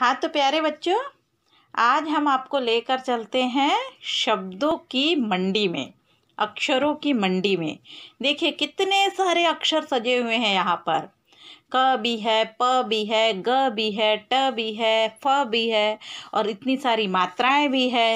हाँ तो प्यारे बच्चों आज हम आपको लेकर चलते हैं शब्दों की मंडी में अक्षरों की मंडी में देखिए कितने सारे अक्षर सजे हुए हैं यहाँ पर क भी है प भी है ग भी है ट भी है फ भी है और इतनी सारी मात्राएं भी है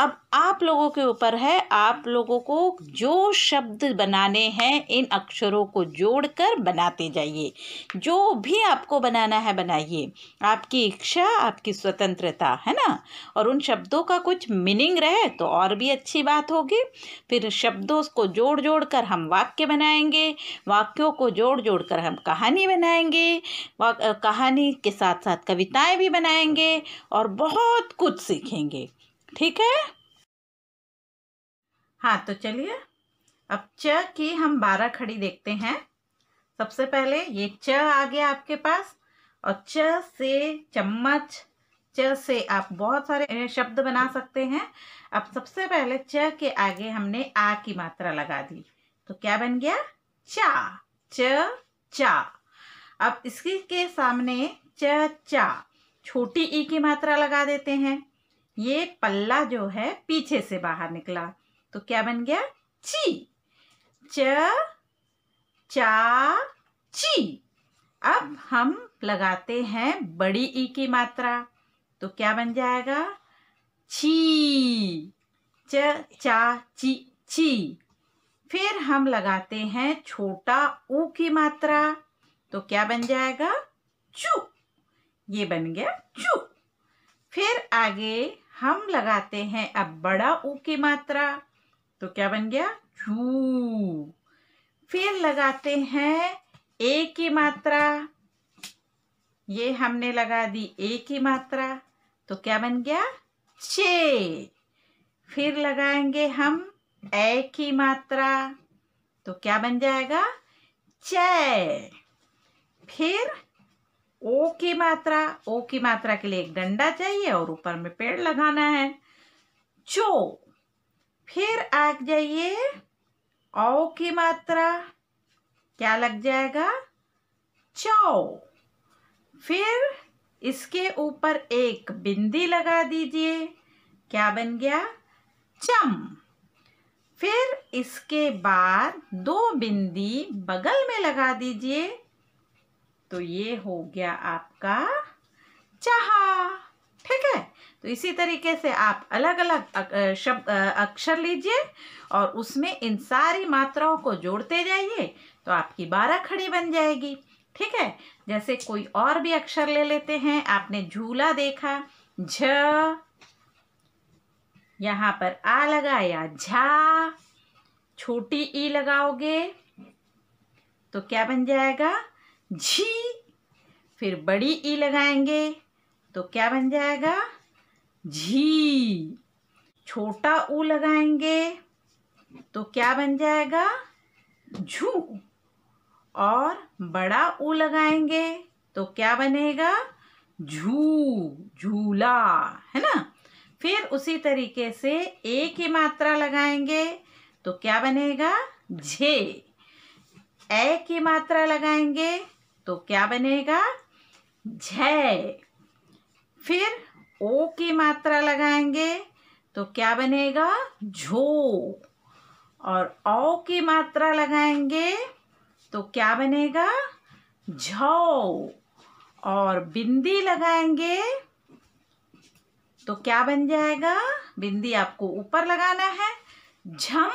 अब आप लोगों के ऊपर है आप लोगों को जो शब्द बनाने हैं इन अक्षरों को जोड़कर बनाते जाइए जो भी आपको बनाना है बनाइए आपकी इच्छा आपकी स्वतंत्रता है ना और उन शब्दों का कुछ मीनिंग रहे तो और भी अच्छी बात होगी फिर शब्दों को जोड़ जोड़ कर हम वाक्य बनाएंगे वाक्यों को जोड़ जोड़ कर हम कहानी बनाएंगे कहानी के साथ साथ कविताएँ भी बनाएंगे और बहुत कुछ सीखेंगे ठीक है हाँ तो चलिए अब च की हम बारह खड़ी देखते हैं सबसे पहले ये च आ गया आपके पास और च से चम्मच च से आप बहुत सारे शब्द बना सकते हैं अब सबसे पहले च के आगे हमने आ की मात्रा लगा दी तो क्या बन गया चा च चा अब इसकी के सामने च चा छोटी ई की मात्रा लगा देते हैं ये पल्ला जो है पीछे से बाहर निकला तो क्या बन गया ची च चा ची अब हम लगाते हैं बड़ी ई की मात्रा तो क्या बन जाएगा ची च चा ची ची फिर हम लगाते हैं छोटा ऊ की मात्रा तो क्या बन जाएगा चू ये बन गया चू फिर आगे हम लगाते हैं अब बड़ा ऊ की मात्रा तो क्या बन गया चू फिर लगाते हैं ए की मात्रा ये हमने लगा दी ए की मात्रा तो क्या बन गया छे फिर लगाएंगे हम ए की मात्रा तो क्या बन जाएगा चे फिर ओ की मात्रा ओ की मात्रा के लिए एक डंडा चाहिए और ऊपर में पेड़ लगाना है चो फिर आ जाइए औ की मात्रा क्या लग जाएगा चौ फिर इसके ऊपर एक बिंदी लगा दीजिए क्या बन गया चम फिर इसके बाद दो बिंदी बगल में लगा दीजिए तो ये हो गया आपका चहा ठीक है तो इसी तरीके से आप अलग अलग शब्द अक्षर लीजिए और उसमें इन सारी मात्राओं को जोड़ते जाइए तो आपकी बारह खड़ी बन जाएगी ठीक है जैसे कोई और भी अक्षर ले लेते हैं आपने झूला देखा झ यहाँ पर आ लगाया झा छोटी ई लगाओगे तो क्या बन जाएगा झी फिर बड़ी ई लगाएंगे तो क्या बन जाएगा झी छोटा ऊ लगाएंगे तो क्या बन जाएगा झू और बड़ा ऊ लगाएंगे तो क्या बनेगा झू झूला है ना फिर उसी तरीके से ए की मात्रा लगाएंगे तो क्या बनेगा झे ए की मात्रा लगाएंगे तो क्या बनेगा झ फिर ओ की मात्रा लगाएंगे तो क्या बनेगा झो और ओ की मात्रा लगाएंगे तो क्या बनेगा झो और बिंदी लगाएंगे तो क्या बन जाएगा बिंदी आपको ऊपर लगाना है झम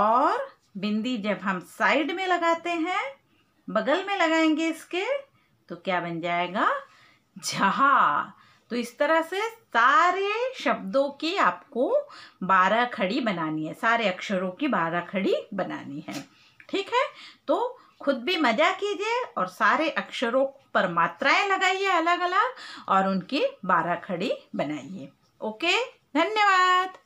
और बिंदी जब हम साइड में लगाते हैं बगल में लगाएंगे इसके तो क्या बन जाएगा झहा तो इस तरह से सारे शब्दों की आपको बारह खड़ी बनानी है सारे अक्षरों की बारह खड़ी बनानी है ठीक है तो खुद भी मजा कीजिए और सारे अक्षरों पर मात्राएं लगाइए अलग अलग और उनकी बारह खड़ी बनाइए ओके धन्यवाद